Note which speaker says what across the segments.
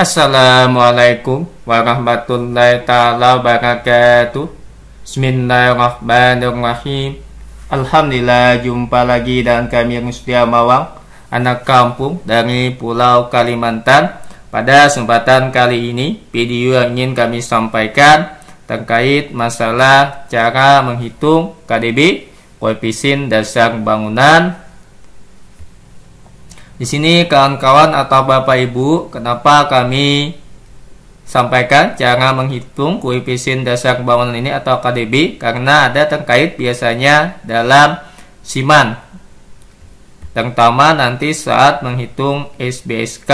Speaker 1: Assalamualaikum warahmatullahi taala wabarakatuh. Bismillahirrahmanirrahim. Alhamdulillah jumpa lagi dengan kami yang setia mawang anak kampung dari Pulau Kalimantan. Pada kesempatan kali ini, video yang ingin kami sampaikan terkait masalah cara menghitung KDB, koefisien dasar bangunan di sini kawan-kawan atau Bapak Ibu, kenapa kami sampaikan cara menghitung koefisien dasar bangunan ini atau KDB karena ada terkait biasanya dalam siman terutama nanti saat menghitung SBSK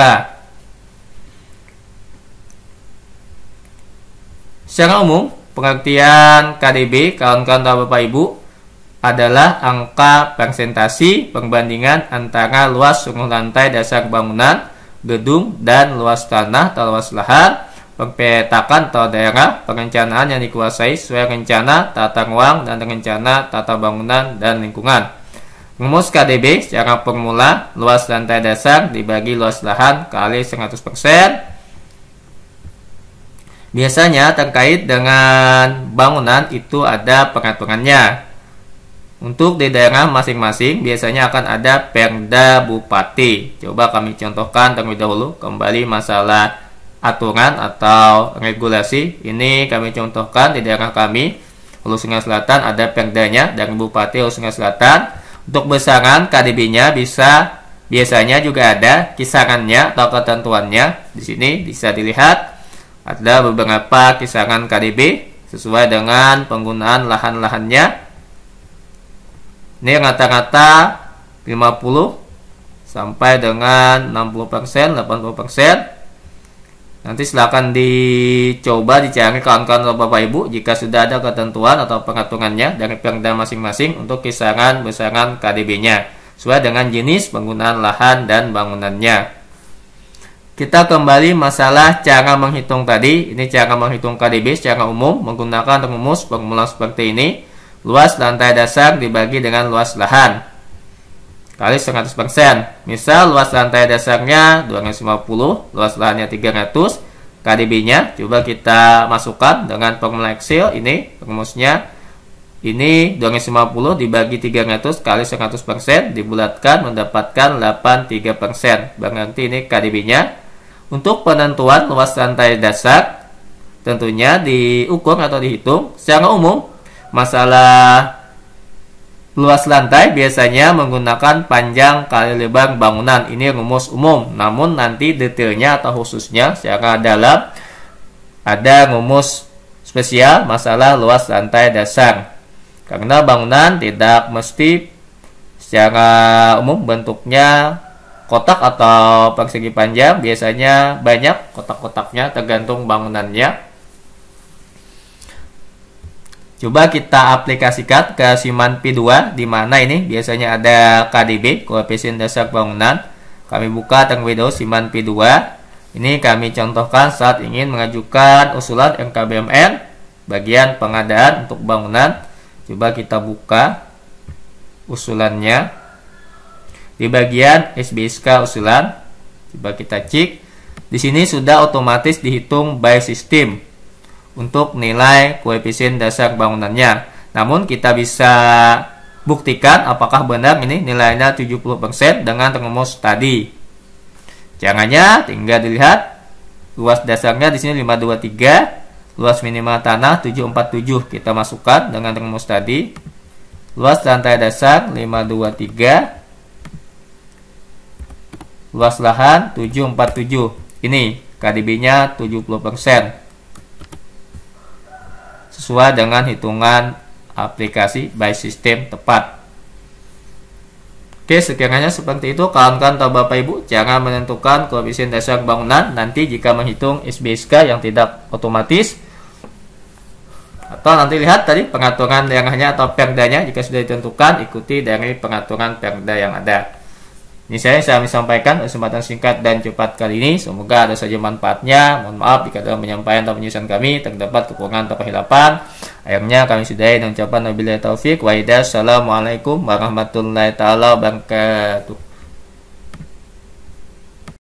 Speaker 1: secara umum pengertian KDB kawan-kawan atau Bapak Ibu adalah angka persentasi perbandingan antara luas sungguh lantai dasar bangunan gedung dan luas tanah atau luas lahan perpetakan atau daerah perencanaan yang dikuasai sesuai rencana tata ruang dan rencana tata bangunan dan lingkungan. Rumus KDB secara formula luas lantai dasar dibagi luas lahan kali 100% Biasanya terkait dengan bangunan itu ada pengaturannya untuk di daerah masing-masing biasanya akan ada perda bupati. Coba kami contohkan terlebih dahulu kembali masalah aturan atau regulasi. Ini kami contohkan di daerah kami Hulu Sungai Selatan ada perdanya dan Bupati Hulu Sungai Selatan. Untuk besaran KDB-nya bisa biasanya juga ada kisarannya atau ketentuannya. Di sini bisa dilihat ada beberapa kisaran KDB sesuai dengan penggunaan lahan-lahannya ini rata-rata 50 sampai dengan 60%, persen, 80%. persen. Nanti silakan dicoba dicari kawan-kawan atau Bapak Ibu jika sudah ada ketentuan atau pengaturannya dari Perda masing-masing untuk kisaran besaran KDB-nya sesuai dengan jenis penggunaan lahan dan bangunannya. Kita kembali masalah cara menghitung tadi. Ini cara menghitung KDB secara umum menggunakan rumus formula seperti ini luas lantai dasar dibagi dengan luas lahan kali 100%. Misal luas lantai dasarnya 250, luas lahannya 300, KDB-nya coba kita masukkan dengan formula Excel ini rumusnya ini 250 dibagi 300 kali 100% dibulatkan mendapatkan 83%. Bang nanti ini KDB-nya. Untuk penentuan luas lantai dasar tentunya diukur atau dihitung secara umum Masalah luas lantai biasanya menggunakan panjang kali lebar bangunan. Ini rumus umum, namun nanti detailnya atau khususnya secara dalam ada rumus spesial masalah luas lantai dasar. Karena bangunan tidak mesti secara umum bentuknya kotak atau persegi panjang, biasanya banyak kotak-kotaknya tergantung bangunannya. Coba kita aplikasikan ke siman P2 di mana ini biasanya ada KDB, koefisien dasar bangunan. Kami buka tag window siman P2. Ini kami contohkan saat ingin mengajukan usulan MKBMN bagian pengadaan untuk bangunan. Coba kita buka usulannya. Di bagian SBSK usulan, coba kita cek. Di sini sudah otomatis dihitung by system untuk nilai koefisien dasar bangunannya. Namun kita bisa buktikan apakah benar ini nilainya 70% dengan rumus tadi. Caranya tinggal dilihat luas dasarnya di sini 523, luas minimal tanah 747 kita masukkan dengan rumus tadi. Luas lantai dasar 523. Luas lahan 747. Ini KDB-nya 70% sesuai dengan hitungan aplikasi by sistem tepat. Oke, sekiranya seperti itu, kawan-kawan atau Bapak Ibu, jangan menentukan koefisien dasar bangunan nanti jika menghitung SBSK yang tidak otomatis. Atau nanti lihat tadi pengaturan daerahnya atau perdanya, jika sudah ditentukan, ikuti dari pengaturan perda yang ada. Ini saya saya sampaikan kesempatan singkat dan cepat kali ini. Semoga ada saja manfaatnya. Mohon maaf jika dalam penyampaian atau penyusunan kami terdapat kekurangan atau kehilapan. Akhirnya kami sudahi dan ucapan wabillahi taufik wa Assalamualaikum warahmatullahi taala wabarakatuh.